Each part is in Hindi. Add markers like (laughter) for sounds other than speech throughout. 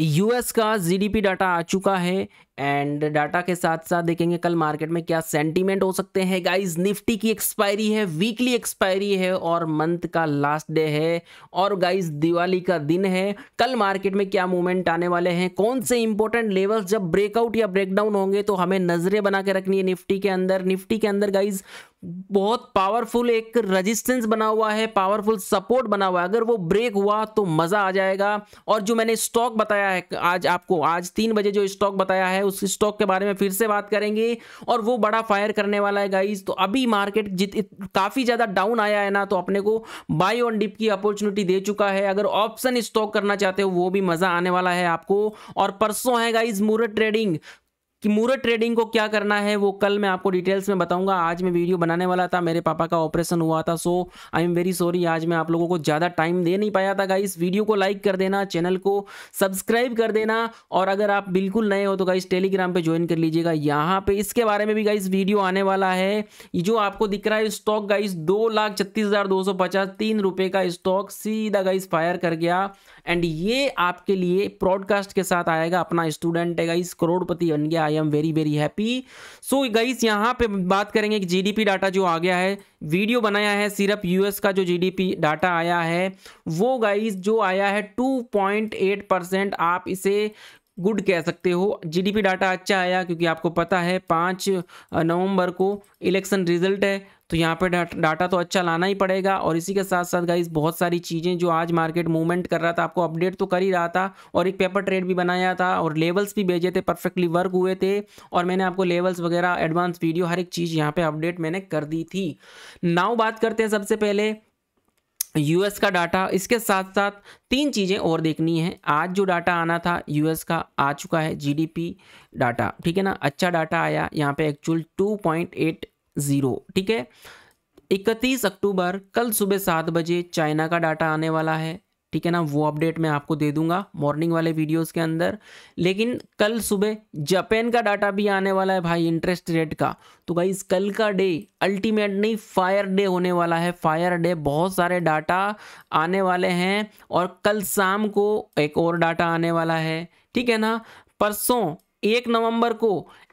यूएस का जीडीपी डाटा आ चुका है एंड डाटा के साथ साथ देखेंगे कल मार्केट में क्या सेंटीमेंट हो सकते हैं गाइस निफ्टी की एक्सपायरी है वीकली एक्सपायरी है और मंथ का लास्ट डे है और गाइस दिवाली का दिन है कल मार्केट में क्या मूवमेंट आने वाले हैं कौन से इंपॉर्टेंट लेवल्स जब ब्रेकआउट या ब्रेकडाउन होंगे तो हमें नज़रें बना के रखनी है निफ्टी के अंदर निफ्टी के अंदर गाइज बहुत पावरफुल एक रेजिस्टेंस बना हुआ है पावरफुल सपोर्ट बना हुआ है अगर वो ब्रेक हुआ तो मज़ा आ जाएगा और जो मैंने स्टॉक बताया है आज आपको आज तीन बजे जो स्टॉक बताया है उस स्टॉक के बारे में फिर से बात करेंगे और वो बड़ा फायर करने वाला है गाइज तो अभी मार्केट जित काफ़ी ज़्यादा डाउन आया है ना तो अपने को बाई ऑन डिप की अपॉर्चुनिटी दे चुका है अगर ऑप्शन स्टॉक करना चाहते हो वो भी मज़ा आने वाला है आपको और परसों है गाइज मूर ट्रेडिंग कि मूरत ट्रेडिंग को क्या करना है वो कल मैं आपको डिटेल्स में बताऊंगा आज मैं वीडियो बनाने वाला था मेरे पापा का ऑपरेशन हुआ था so I am very sorry आज मैं आप लोगों को ज़्यादा टाइम दे नहीं पाया था गाइस वीडियो को लाइक कर देना चैनल को सब्सक्राइब कर देना और अगर आप बिल्कुल नए हो तो गाइस टेलीग्राम पर ज्वाइन कर लीजिएगा यहाँ पर इसके बारे में भी गाइस वीडियो आने वाला है जो आपको दिख रहा है स्टॉक गाइस दो लाख छत्तीस हज़ार दो सौ पचास तीन का स्टॉक सीधा गाइस फायर कर गया एंड ये आपके लिए प्रॉडकास्ट के साथ आएगा अपना स्टूडेंट है गाइस करोड़पति बन गया I am very very happy so guys यहाँ पे बात करेंगे कि जीडीपी डाटा जो आ गया है वीडियो बनाया है सिर्फ यूएस का जो जीडीपी डाटा आया है वो गाइस जो आया है 2.8 परसेंट आप इसे गुड कह सकते हो जीडीपी डाटा अच्छा आया क्योंकि आपको पता है पाँच नवंबर को इलेक्शन रिजल्ट है तो यहाँ पे डाटा, डाटा तो अच्छा लाना ही पड़ेगा और इसी के साथ साथ गाइज बहुत सारी चीज़ें जो आज मार्केट मूवमेंट कर रहा था आपको अपडेट तो कर ही रहा था और एक पेपर ट्रेड भी बनाया था और लेवल्स भी भेजे थे परफेक्टली वर्क हुए थे और मैंने आपको लेवल्स वगैरह एडवांस वीडियो हर एक चीज़ यहाँ पर अपडेट मैंने कर दी थी नाउ बात करते हैं सबसे पहले यूएस का डाटा इसके साथ साथ तीन चीज़ें और देखनी है आज जो डाटा आना था यूएस का आ चुका है जीडीपी डाटा ठीक है ना अच्छा डाटा आया यहाँ पे एक्चुअल ज़ीरो ठीक है इकतीस अक्टूबर कल सुबह सात बजे चाइना का डाटा आने वाला है ठीक है ना वो अपडेट मैं आपको दे दूंगा मॉर्निंग वाले वीडियोस के अंदर लेकिन कल सुबह जापान का डाटा भी आने वाला है भाई इंटरेस्ट रेट का तो भाई कल का डे अल्टीमेट नहीं फायर डे होने वाला है फायर डे बहुत सारे डाटा आने वाले हैं और कल शाम को एक और डाटा आने वाला है ठीक है ना परसों एक नवंबर को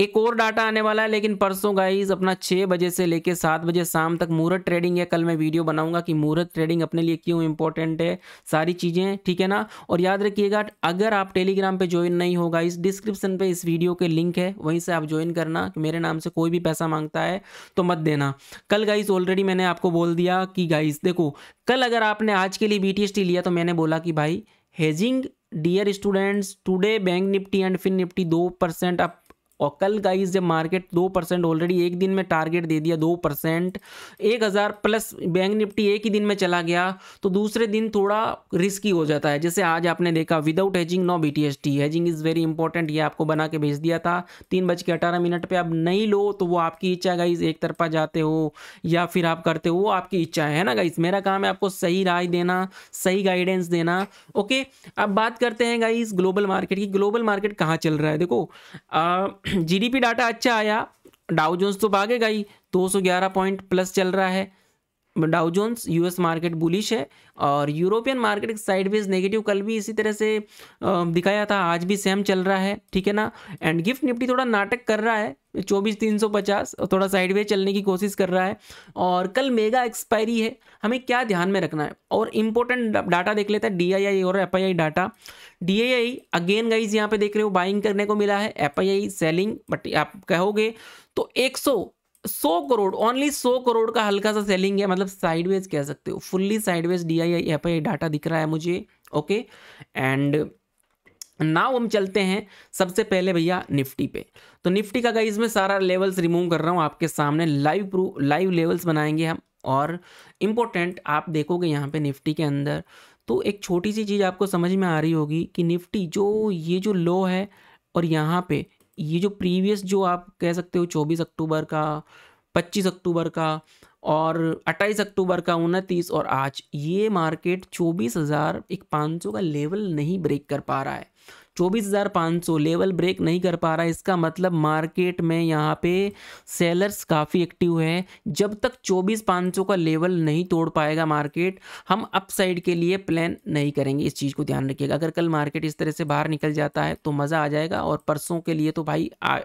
एक और डाटा आने वाला है लेकिन परसों गाइज अपना छः बजे से लेकर सात बजे शाम तक मुहूर्त ट्रेडिंग है कल मैं वीडियो बनाऊंगा कि मुहूर्त ट्रेडिंग अपने लिए क्यों इंपॉर्टेंट है सारी चीज़ें ठीक है ना और याद रखिएगा अगर आप टेलीग्राम पे ज्वाइन नहीं हो इस डिस्क्रिप्शन पे इस वीडियो के लिंक है वहीं से आप ज्वाइन करना कि मेरे नाम से कोई भी पैसा मांगता है तो मत देना कल गाइज ऑलरेडी मैंने आपको बोल दिया कि गाइज देखो कल अगर आपने आज के लिए बी लिया तो मैंने बोला कि भाई hedging dear students today Bank Nifty and Fin Nifty दो परसेंट आप और कल गाइस जब मार्केट दो परसेंट ऑलरेडी एक दिन में टारगेट दे दिया दो परसेंट एक हज़ार प्लस बैंक निफ्टी एक ही दिन में चला गया तो दूसरे दिन थोड़ा रिस्की हो जाता है जैसे आज आपने देखा without hedging no B T S T hedging is very important ये आपको बना के भेज दिया था तीन बज के अठारह मिनट पर आप नहीं लो तो वो आपकी इच्छा गाइज एक तरफा जाते हो या फिर आप करते हो वो आपकी इच्छा है ना गाइज मेरा काम है आपको सही राय देना सही गाइडेंस देना ओके अब बात करते हैं गाइज ग्लोबल मार्केट की ग्लोबल मार्केट कहाँ चल रहा है देखो जीडीपी (clears throat) डाटा अच्छा आया डाउ जोन्स तो भागेगा ही 211 पॉइंट प्लस चल रहा है डाउजोन्स यूएस मार्केट बुलिश है और यूरोपियन मार्केट साइडवेज नेगेटिव कल भी इसी तरह से दिखाया था आज भी सेम चल रहा है ठीक है ना एंड गिफ्ट निफ्टी थोड़ा नाटक कर रहा है चौबीस तीन सौ पचास थोड़ा साइड वेज चलने की कोशिश कर रहा है और कल मेगा एक्सपायरी है हमें क्या ध्यान में रखना है और इम्पोर्टेंट डाटा देख लेते हैं डी आई आई और F I I data D I I again guys यहाँ पे देख रहे हो बाइंग करने को मिला है F I I selling but आप कहोगे तो एक सौ सौ करोड़ ओनली सौ करोड़ का हल्का सा सेलिंग है मतलब साइडवेज कह सकते हो fully sideways D I I पर डाटा दिख रहा है मुझे ओके एंड नाव हम चलते हैं सबसे पहले भैया निफ्टी पे तो निफ्टी का गाइज में सारा लेवल्स रिमूव कर रहा हूँ आपके सामने लाइव प्रू लाइव लेवल्स बनाएंगे हम और इम्पोर्टेंट आप देखोगे यहाँ पे निफ्टी के अंदर तो एक छोटी सी चीज़ आपको समझ में आ रही होगी कि निफ्टी जो ये जो लो है और यहाँ पे ये जो प्रीवियस जो आप कह सकते हो चौबीस अक्टूबर का पच्चीस अक्टूबर का और 28 अक्टूबर का उनतीस और आज ये मार्केट चौबीस हज़ार एक पाँच सौ का लेवल नहीं ब्रेक कर पा रहा है 24,500 लेवल ब्रेक नहीं कर पा रहा इसका मतलब मार्केट में यहाँ पे सेलर्स काफ़ी एक्टिव है जब तक 24,500 का लेवल नहीं तोड़ पाएगा मार्केट हम अपसाइड के लिए प्लान नहीं करेंगे इस चीज़ को ध्यान रखिएगा अगर कल मार्केट इस तरह से बाहर निकल जाता है तो मज़ा आ जाएगा और परसों के लिए तो भाई आ,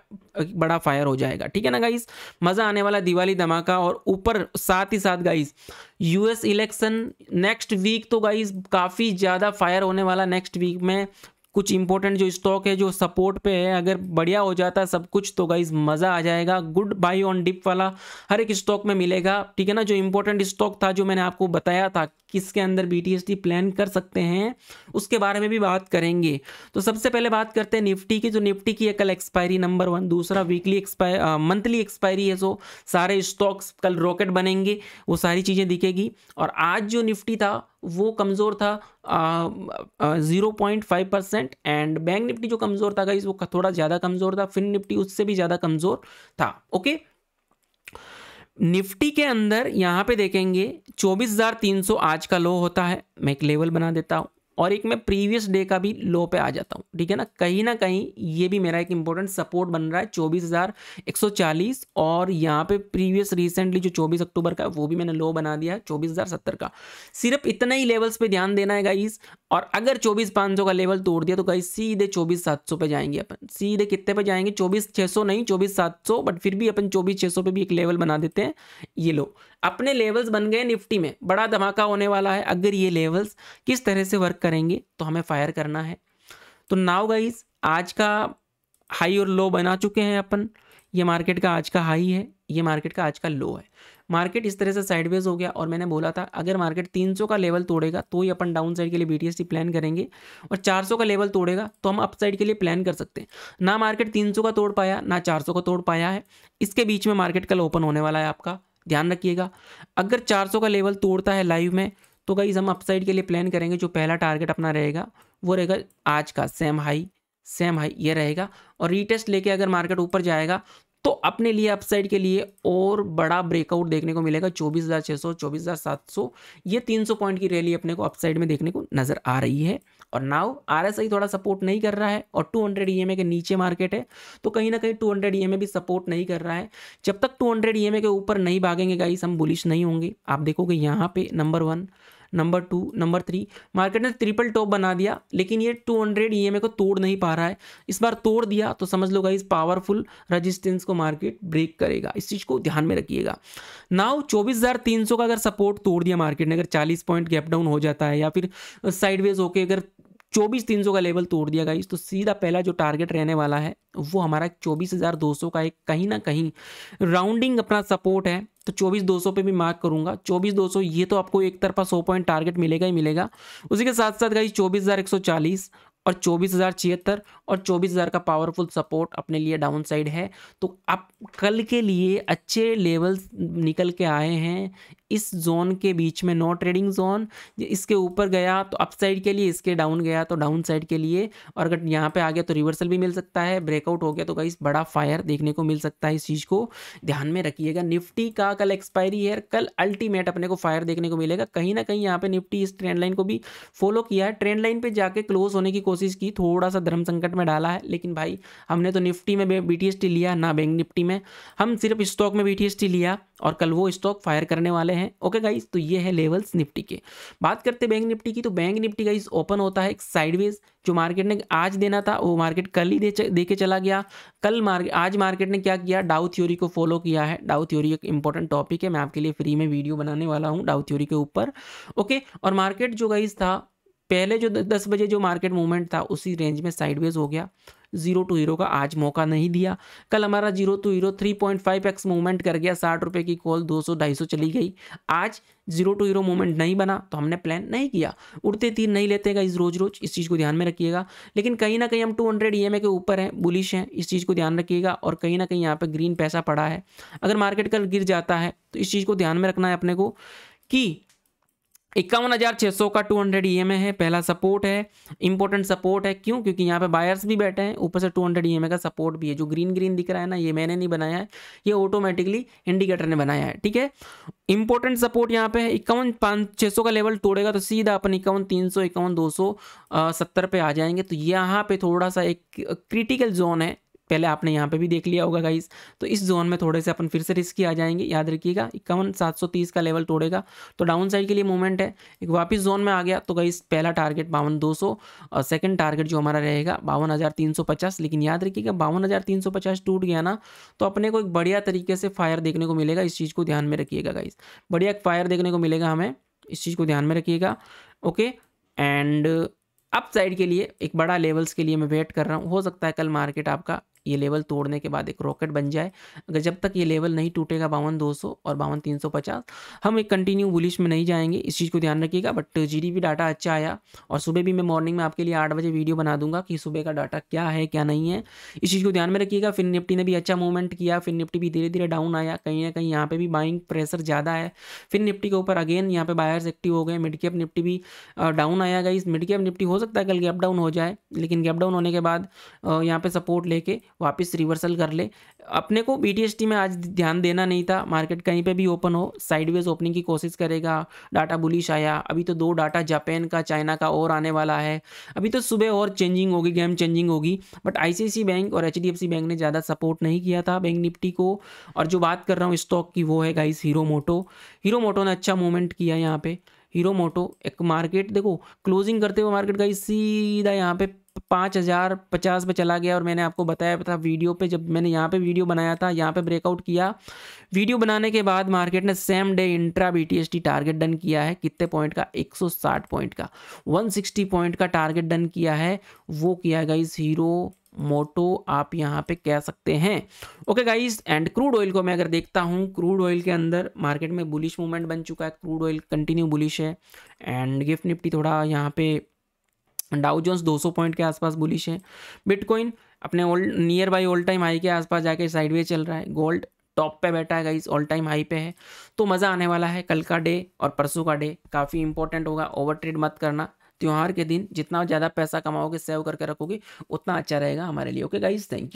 बड़ा फायर हो जाएगा ठीक है ना गाइस मज़ा आने वाला दिवाली धमाका और ऊपर साथ ही साथ guys US election next week तो गाइस काफ़ी ज़्यादा फायर होने वाला नेक्स्ट वीक में कुछ इंपॉर्टेंट जो स्टॉक है जो सपोर्ट पे है अगर बढ़िया हो जाता सब कुछ तो गाइज मज़ा आ जाएगा गुड बाई ऑन डिप वाला हर एक स्टॉक में मिलेगा ठीक है ना जो इंपॉर्टेंट स्टॉक था जो मैंने आपको बताया था किसके अंदर बी प्लान कर सकते हैं उसके बारे में भी बात करेंगे तो सबसे पहले बात करते हैं निफ्टी की जो तो निफ्टी की है कल एक्सपायरी नंबर वन दूसरा वीकली एक्सपायर मंथली एक्सपायरी है सो सारे स्टॉक्स कल रॉकेट बनेंगे वो सारी चीज़ें दिखेगी और आज जो निफ्टी था वो कमज़ोर था zero point five percent and bank Nifty जो कमज़ोर था गाइज वो थोड़ा ज़्यादा कमज़ोर था फिन निफ्टी उससे भी ज़्यादा कमज़ोर था ओके निफ्टी के अंदर यहाँ पे देखेंगे 24,300 आज का लो होता है मैं एक लेवल बना देता हूँ और एक मैं प्रीवियस डे का भी लो पे आ जाता हूँ ठीक है ना कहीं ना कहीं ये भी मेरा एक इंपॉर्टेंट सपोर्ट बन रहा है चौबीस हज़ार एक सौ चालीस और यहाँ पे प्रीवियस रिसेंटली जो चौबीस अक्टूबर का वो भी मैंने लो बना दिया है चौबीस हज़ार सत्तर का सिर्फ इतना ही लेवल्स पे ध्यान देना है गाइस और अगर चौबीस पाँच सौ का लेवल तोड़ दिया तो गाइस सीधे चौबीस सात सौ पे जाएंगे अपन सीधे कितने पे जाएंगे चौबीस छः सौ नहीं चौबीस सात सौ बट फिर भी अपन चौबीस छः सौ पे भी एक लेवल बना देते हैं ये लो अपने लेवल्स बन गए निफ्टी में बड़ा धमाका होने वाला है अगर ये लेवल्स किस तरह से वर्क करेंगे तो हमें फायर करना है तो नाव गाइज आज का हाई और लो बना चुके हैं अपन ये मार्केट का आज का हाई है ये मार्केट का आज का लो है मार्केट इस तरह से साइडवेज हो गया और मैंने बोला था अगर मार्केट 300 का लेवल तोड़ेगा तो ही अपन डाउन साइड के लिए बीटीएसटी प्लान करेंगे और 400 का लेवल तोड़ेगा तो हम अप साइड के लिए प्लान कर सकते हैं ना मार्केट 300 का तोड़ पाया ना 400 का तोड़ पाया है इसके बीच में मार्केट कल ओपन होने वाला है आपका ध्यान रखिएगा अगर चार का लेवल तोड़ता है लाइव में तो गाइज हम अपसाइड के लिए प्लान करेंगे जो पहला टारगेट अपना रहेगा वो रहेगा आज का सेम हाई सेम हाई ये रहेगा और रीटेस्ट लेके अगर मार्केट ऊपर जाएगा तो अपने लिए अपसाइड के लिए और बड़ा ब्रेकआउट देखने को मिलेगा 24,600, 24,700 ये 300 पॉइंट की रैली अपने को अपसाइड में देखने को नज़र आ रही है और नाउ आरएसआई थोड़ा सपोर्ट नहीं कर रहा है और 200 ए e के नीचे मार्केट है तो कहीं ना कहीं 200 ए e भी सपोर्ट नहीं कर रहा है जब तक 200 ए e के ऊपर नहीं भागेंगे गाइस हम बुलिश नहीं होंगे आप देखोगे यहाँ पे number one number two number three market ने ट्रिपल टॉप बना दिया लेकिन ये टू हंड्रेड ई को तोड़ नहीं पा रहा है इस बार तोड़ दिया तो समझ लो इस पावरफुल रजिस्टेंस को मार्केट ब्रेक करेगा इस चीज़ को ध्यान में रखिएगा नाउ चौबीस का अगर सपोर्ट तोड़ दिया मार्केट ने अगर चालीस पॉइंट गैप डाउन हो जाता है या फिर साइडवेज होके अगर चौबीस तीन सौ का लेवल तोड़ दिया गाइस तो सीधा पहला जो टारगेट रहने वाला है वो हमारा चौबीस हज़ार दो सौ का एक कहीं ना कहीं राउंडिंग अपना सपोर्ट है तो चौबीस दो सौ पर भी मार्क करूंगा चौबीस दो सौ ये तो आपको एक तरफा सौ पॉइंट टारगेट मिलेगा ही मिलेगा उसी के साथ साथ गाइस चौबीस हज़ार एक सौ चालीस और चौबीस हज़ार छिहत्तर और चौबीस हज़ार का पावरफुल सपोर्ट अपने लिए डाउन साइड है तो आप कल के लिए अच्छे लेवल्स निकल के आए हैं इस जोन के बीच में नो ट्रेडिंग जोन इसके ऊपर गया तो अपसाइड के लिए इसके डाउन गया तो डाउन साइड के लिए और अगर यहाँ पे आ गया तो रिवर्सल भी मिल सकता है ब्रेकआउट हो गया तो कहीं बड़ा फायर देखने को मिल सकता है इस चीज़ को ध्यान में रखिएगा निफ्टी का कल एक्सपायरी है कल अल्टीमेट अपने को फायर देखने को मिलेगा कहीं ना कहीं यहाँ पर निफ्टी इस ट्रेंड लाइन को भी फॉलो किया है ट्रेंड लाइन पर जाके क्लोज होने की कोशिश की थोड़ा सा धर्म संकट में डाला है लेकिन भाई हमने तो निफ्टी में बी लिया ना बैंक निफ्टी में हम सिर्फ स्टॉक में बी लिया और कल वो स्टॉक फायर करने वाले हैं ओके गाइज तो ये है लेवल्स निफ्टी के बात करते बैंक निफ्टी की तो बैंक निफ्टी गाइज ओपन होता है साइडवेज जो मार्केट ने आज देना था वो मार्केट कल ही दे, के चला गया कल मार्के आज मार्केट ने क्या किया डाउ थ्योरी को फॉलो किया है डाउ थ्योरी एक इंपॉर्टेंट टॉपिक है मैं आपके लिए फ्री में वीडियो बनाने वाला हूँ डाउ थ्योरी के ऊपर ओके और मार्केट जो गाइज था पहले जो दस बजे जो मार्केट मूवमेंट था उसी रेंज में साइडवेज हो गया जीरो टू हीरो का आज मौका नहीं दिया कल हमारा zero to hero three point five X movement कर गया साठ रुपये की कॉल दो सौ ढाई सौ चली गई आज जीरो टू हीरो मूवमेंट नहीं बना तो हमने प्लान नहीं किया उड़ते तीर नहीं लेते इस रोज रोज इस चीज़ को ध्यान में रखिएगा लेकिन कहीं ना कहीं हम टू हंड्रेड ई के ऊपर हैं बुलिश हैं इस चीज़ को ध्यान रखिएगा और कहीं ना कहीं यहाँ पर ग्रीन पैसा पड़ा है अगर मार्केट कल गिर जाता है तो इस चीज़ को ध्यान में रखना है अपने को कि इक्यावन हज़ार छः सौ का two hundred E M A है पहला सपोर्ट है इंपॉर्टेंट सपोर्ट है क्यों क्योंकि यहाँ पे बायर्स भी बैठे हैं ऊपर से two hundred E M A का सपोर्ट भी है जो ग्रीन ग्रीन दिख रहा है ना ये मैंने नहीं बनाया है ये ऑटोमेटिकली इंडिकेटर ने बनाया है ठीक है इंपॉर्टेंट सपोर्ट यहाँ पे है इक्यावन पाँच छः सौ का लेवल तोड़ेगा तो सीधा अपन इक्यावन तीन सौ इक्यावन दो सौ सत्तर पे आ जाएंगे तो यहाँ पे थोड़ा सा एक क्रिटिकल जोन है पहले आपने यहाँ पे भी देख लिया होगा गाइस तो इस जोन में थोड़े से अपन फिर से रिस्की आ जाएंगे याद रखिएगा इक्यावन सात सौ तीस का लेवल तोड़ेगा तो डाउन साइड के लिए मूवमेंट है एक वापस जोन में आ गया तो गाइस पहला टारगेट बावन दो सौ और सेकेंड टारगेट जो हमारा रहेगा बावन हज़ार तीन सौ पचास लेकिन याद रखिएगा बावन हज़ार तीन सौ पचास टूट गया ना तो अपने को एक बढ़िया तरीके से फायर देखने को मिलेगा इस चीज़ को ध्यान में रखिएगा गाइस बढ़िया फायर देखने को मिलेगा हमें इस चीज़ को ध्यान में रखिएगा ओके एंड अप साइड के लिए एक बड़ा लेवल्स के लिए मैं वेट कर रहा हूँ हो सकता है कल मार्केट आपका ये लेवल तोड़ने के बाद एक रॉकेट बन जाए अगर जब तक ये लेवल नहीं टूटेगा बावन दो सौ और बावन तीन सौ पचास हम एक कंटिन्यू बुलिश में नहीं जाएंगे इस चीज़ को ध्यान रखिएगा बट जी डाटा अच्छा आया और सुबह भी मैं मॉर्निंग में आपके लिए आठ बजे वीडियो बना दूंगा कि सुबह का डाटा क्या है क्या नहीं है इस चीज़ को ध्यान में रखिएगा फिर निफ्टी ने भी अच्छा मूवमेंट किया फिर निफ्टी भी धीरे धीरे डाउन आया कहीं ना कहीं यहाँ पर भी बाइंग प्रेशर ज़्यादा है फिर निफ्टी के ऊपर अगेन यहाँ पर बायर्स एक्टिव हो गए मिड कैप निफ्टी भी डाउन आया गई मिड कैप निफ्टी हो सकता है कल गैप डाउन हो जाए लेकिन गैप डाउन होने के बाद यहाँ पर सपोर्ट लेके वापस रिवर्सल कर ले अपने को बी में आज ध्यान देना नहीं था मार्केट कहीं पे भी ओपन हो साइडवेज ओपनिंग की कोशिश करेगा डाटा बुलिश आया अभी तो दो डाटा जापान का चाइना का और आने वाला है अभी तो सुबह और चेंजिंग होगी गेम चेंजिंग होगी बट आई बैंक और एच बैंक ने ज़्यादा सपोर्ट नहीं किया था बैंक निफ्टी को और जो बात कर रहा हूँ स्टॉक की वो है गाइस हीरो मोटो हीरो मोटो ने अच्छा मूवमेंट किया यहाँ पे हीरो मोटो एक मार्केट देखो क्लोजिंग करते हुए मार्केट का सीधा यहाँ पे पाँच हज़ार पचास पर चला गया और मैंने आपको बताया था वीडियो पे जब मैंने यहाँ पे वीडियो बनाया था यहाँ पे ब्रेकआउट किया वीडियो बनाने के बाद मार्केट ने same day intra BTST target done किया है कितने पॉइंट का 160 पॉइंट का 160 पॉइंट का टारगेट डन किया है वो किया इस हीरो मोटो आप यहाँ पे कह सकते हैं okay guys and crude oil को मैं अगर देखता हूँ क्रूड ऑयल के अंदर मार्केट में बुलिश मूवमेंट बन चुका है क्रूड ऑयल कंटिन्यू बुलिश है एंड गिफ्ट निफ्टी थोड़ा यहाँ पे डाउ जोन्स 200 पॉइंट के आसपास बुलिश है बिटकॉइन अपने old near by old time high के आसपास जाके साइडवे चल रहा है गोल्ड टॉप पे बैठा है गाइस ऑल टाइम हाई पे है तो मज़ा आने वाला है कल का डे और परसों का डे काफ़ी इंपॉर्टेंट होगा ओवर ट्रेड मत करना त्यौहार के दिन जितना ज़्यादा पैसा कमाओगे सेव करके रखोगे उतना अच्छा रहेगा हमारे लिए ओके गाइज थैंक यू